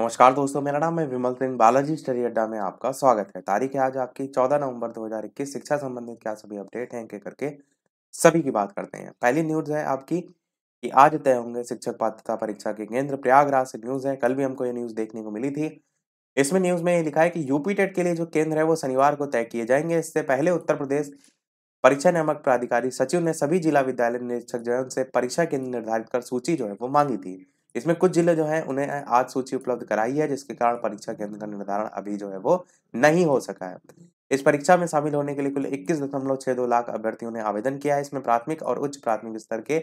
नमस्कार दोस्तों मेरा नाम है विमल सिंह बालाजी स्टडी अड्डा में आपका स्वागत है तारीख है आज आपकी 14 नवंबर 2021 शिक्षा संबंधित क्या सभी अपडेट हैं के करके सभी की बात करते हैं पहली न्यूज है आपकी कि आज तय होंगे शिक्षक पात्रता परीक्षा के केंद्र प्रयागराज से न्यूज है कल भी हमको ये न्यूज देखने को मिली थी इसमें न्यूज में ये लिखा है कि यूपी टेट के लिए जो केंद्र है वो शनिवार को तय किए जाएंगे इससे पहले उत्तर प्रदेश परीक्षा नियामक प्राधिकारी सचिव ने सभी जिला विद्यालय निरीक्षक जन से परीक्षा केंद्र निर्धारित कर सूची जो है वो मांगी थी इसमें कुछ जिले जो हैं उन्हें आज सूची उपलब्ध कराई है जिसके कारण परीक्षा केंद्र का निर्धारण अभी जो है वो नहीं हो सका है इस परीक्षा में शामिल होने के लिए कुल इक्कीस दशमलव छह दो लाख अभ्यर्थियों ने आवेदन किया है इसमें प्राथमिक और उच्च प्राथमिक स्तर के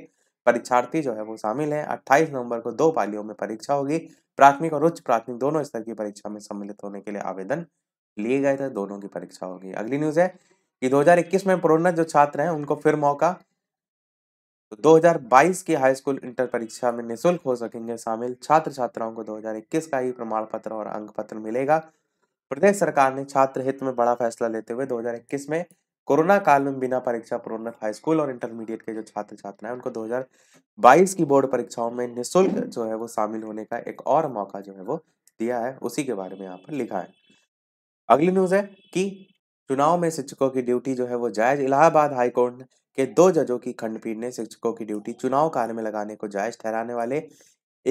परीक्षार्थी जो है वो शामिल है अट्ठाईस नवम्बर को दो पालियों में परीक्षा होगी प्राथमिक और उच्च प्राथमिक दोनों स्तर की परीक्षा में सम्मिलित होने के लिए आवेदन लिए गए थे दोनों की परीक्षा होगी अगली न्यूज है कि 2021 में प्रोन्नत जो छात्र हैं उनको फिर मौका तो 2022 की हाई स्कूल इंटर परीक्षा में निशुल्क हो सकेंगे शामिल छात्र छात्राओं को 2021 का ही प्रमाण पत्र और अंक पत्र मिलेगा प्रदेश सरकार ने छात्र हित में बड़ा फैसला लेते हुए 2021 में कोरोना काल में बिना परीक्षा पूर्ण हाई स्कूल और इंटरमीडिएट के जो छात्र छात्राएं उनको 2022 की बोर्ड परीक्षाओं में निःशुल्क जो है वो शामिल होने का एक और मौका जो है वो दिया है उसी के बारे में यहाँ पर लिखा है अगली न्यूज है कि चुनाव में शिक्षकों की ड्यूटी जो है वो जायज इलाहाबाद हाईकोर्ट ने के दो जजों की खंडपीठ ने शिक्षकों की ड्यूटी चुनाव कार्य में लगाने को जायज ठहराने वाले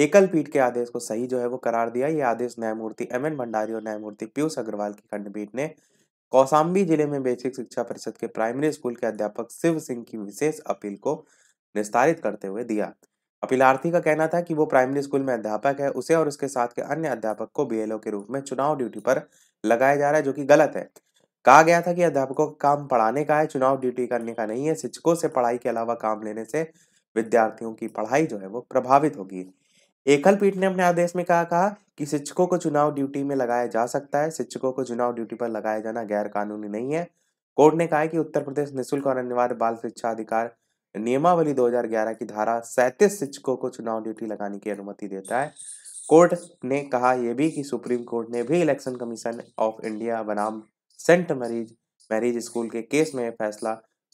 एकल पीठ के आदेश को सही जो है वो करार दिया ये आदेश न्यायमूर्ति एम एन भंडारी और न्यायमूर्ति पीयूष अग्रवाल की खंडपीठ ने कौसाम्बी जिले में बेसिक शिक्षा परिषद के प्राइमरी स्कूल के अध्यापक शिव सिंह की विशेष अपील को निस्तारित करते हुए दिया अपीलार्थी का कहना था कि वो प्राइमरी स्कूल में अध्यापक है उसे और उसके साथ के अन्य अध्यापक को बीएलओ के रूप में चुनाव ड्यूटी पर लगाया जा रहा है जो कि गलत है कहा गया था कि अध्यापकों का काम पढ़ाने का है चुनाव ड्यूटी करने का नहीं है शिक्षकों से पढ़ाई के अलावा काम लेने से विद्यार्थियों की पढ़ाई जो है वो प्रभावित होगी एकल पीठ ने अपने आदेश में कहा कहा कि शिक्षकों को चुनाव ड्यूटी में लगाया जा सकता है शिक्षकों को चुनाव ड्यूटी पर लगाया जाना गैर कानूनी नहीं है कोर्ट ने कहा है कि उत्तर प्रदेश निःशुल्क और अनिवार्य बाल शिक्षा अधिकार नियमावली 2011 की धारा सैंतीस शिक्षकों को चुनाव ड्यूटी लगाने की अनुमति देता है कोर्ट ने कहा यह भी कि सुप्रीम कोर्ट ने भी इलेक्शन कमीशन ऑफ इंडिया बनाम सेंट मैरिज मैरिज स्कूल के केस में फैसला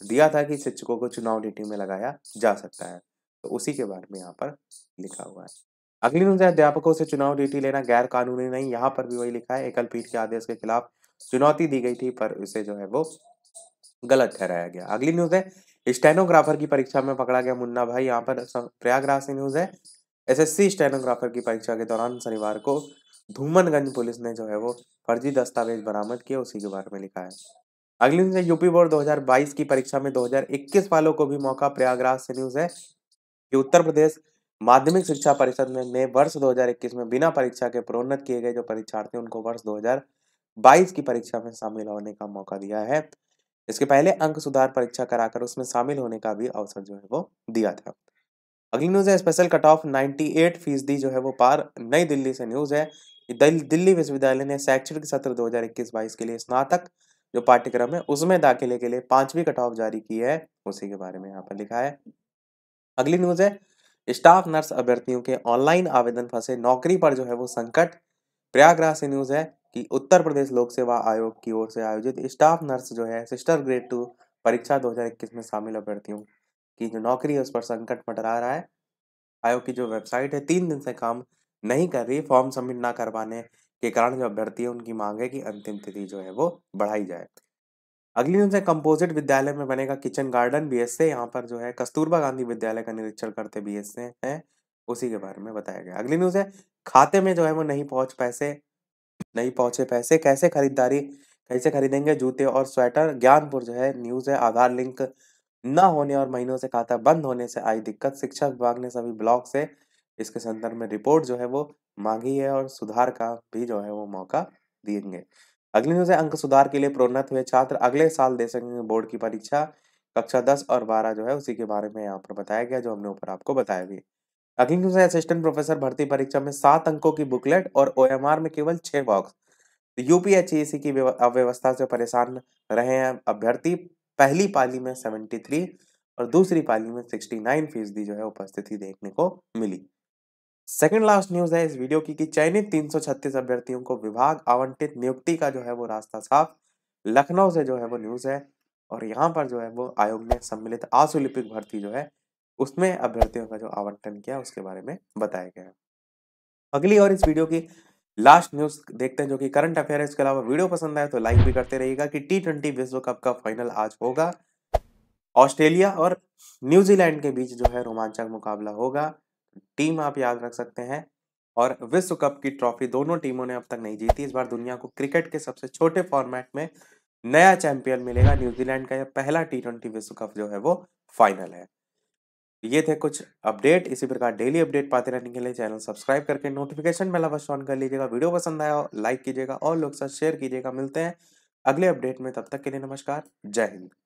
दिया था कि शिक्षकों को चुनाव ड्यूटी में लगाया जा सकता है तो उसी के बारे में यहाँ पर लिखा हुआ है अगली न्यूज अध्यापकों से चुनाव ड्यूटी लेना गैर कानूनी नहीं यहाँ पर भी वही लिखा है एकल पीठ के आदेश के खिलाफ चुनौती दी गई थी पर उसे जो है वो गलत ठहराया गया अगली न्यूज है स्टेनोग्राफर की परीक्षा में पकड़ा गया मुन्ना भाई यहाँ पर प्रयागराज से न्यूज है एसएससी स्टेनोग्राफर की परीक्षा के दौरान शनिवार को धूमनगंज पुलिस ने जो है वो फर्जी दस्तावेज बरामद किए उसी के बारे में लिखा है अगली न्यूज है यूपी बोर्ड 2022 की परीक्षा में 2021 वालों को भी मौका प्रयागराज से न्यूज है कि उत्तर प्रदेश माध्यमिक शिक्षा परिषद में ने वर्ष 2021 में बिना परीक्षा के प्रोन्नत किए गए जो परीक्षार्थी उनको वर्ष 2022 की परीक्षा में शामिल होने का मौका दिया है इसके पहले अंक सुधार परीक्षा कराकर उसमें शामिल होने का भी अवसर जो है वो दिया था अगली न्यूज है स्पेशल कट ऑफ 98 फीसदी जो है वो पार नई दिल्ली से न्यूज है दिल्ली विश्वविद्यालय ने शैक्षणिक सत्र 2021-22 के लिए स्नातक जो पाठ्यक्रम है उसमें दाखिले के लिए पांचवी कट ऑफ जारी की है उसी के बारे में यहाँ पर लिखा है अगली न्यूज है स्टाफ नर्स अभ्यर्थियों के ऑनलाइन आवेदन फंसे नौकरी पर जो है वो संकट प्रयागराज से न्यूज है कि उत्तर प्रदेश लोक सेवा आयोग की ओर से आयोजित स्टाफ नर्स जो है सिस्टर ग्रेड टू परीक्षा 2021 में शामिल अभ्यर्थियों की जो नौकरी है उस पर संकट मटरा रहा है आयोग की जो वेबसाइट है तीन दिन से काम नहीं कर रही फॉर्म सबमिट ना करवाने के कारण जो अभ्यर्थी है उनकी मांग है कि अंतिम तिथि जो है वो बढ़ाई जाए अगली न्यूज है कंपोजिट विद्यालय में बनेगा किचन गार्डन बी एस यहाँ पर जो है कस्तूरबा गांधी विद्यालय का निरीक्षण करते बी एस हैं उसी के बारे में बताया गया अगली न्यूज है खाते में जो है वो नहीं पहुंच पैसे नहीं पहुंचे पैसे कैसे खरीदारी कैसे खरीदेंगे जूते और स्वेटर ज्ञानपुर जो है न्यूज है आधार लिंक न होने और महीनों से खाता बंद होने से आई दिक्कत शिक्षा विभाग ने सभी ब्लॉक से इसके संदर्भ में रिपोर्ट जो है वो मांगी है और सुधार का भी जो है वो मौका देंगे अगली न्यूज है अंक सुधार के लिए प्रोन्नत हुए छात्र अगले साल दे सकेंगे बोर्ड की परीक्षा कक्षा दस और बारह जो है उसी के बारे में यहाँ पर बताया गया जो हमने ऊपर आपको बताया भी अगली न्यूज है असिस्टेंट प्रोफेसर भर्ती परीक्षा में सात अंकों की बुकलेट और ओ में केवल छह बॉक्स यूपीएचईसी e e की अव्यवस्था से परेशान रहे हैं अभ्यर्थी पहली पाली में 73 और दूसरी पाली में 69 फीसदी जो है उपस्थिति देखने को मिली सेकंड लास्ट न्यूज है इस वीडियो की कि चयनित तीन अभ्यर्थियों को विभाग आवंटित नियुक्ति का जो है वो रास्ता साफ लखनऊ से जो है वो न्यूज है और यहाँ पर जो है वो आयोग ने सम्मिलित आसुलिपिक भर्ती जो है उसमें अभ्यर्थियों का जो आवंटन किया उसके बारे में बताया गया है अगली और इस वीडियो की लास्ट न्यूज देखते हैं जो कि करंट अफेयर है इसके अलावा वीडियो पसंद आए तो लाइक भी करते रहिएगा कि टी ट्वेंटी विश्व कप का फाइनल आज होगा ऑस्ट्रेलिया और न्यूजीलैंड के बीच जो है रोमांचक मुकाबला होगा टीम आप याद रख सकते हैं और विश्व कप की ट्रॉफी दोनों टीमों ने अब तक नहीं जीती इस बार दुनिया को क्रिकेट के सबसे छोटे फॉर्मेट में नया चैंपियन मिलेगा न्यूजीलैंड का यह पहला टी ट्वेंटी विश्व कप जो है वो फाइनल है ये थे कुछ अपडेट इसी प्रकार डेली अपडेट पाते रहने के लिए चैनल सब्सक्राइब करके नोटिफिकेशन बेल बस ऑन कर लीजिएगा वीडियो पसंद आया लाइक कीजिएगा और लोग साथ शेयर कीजिएगा मिलते हैं अगले अपडेट में तब तक के लिए नमस्कार जय हिंद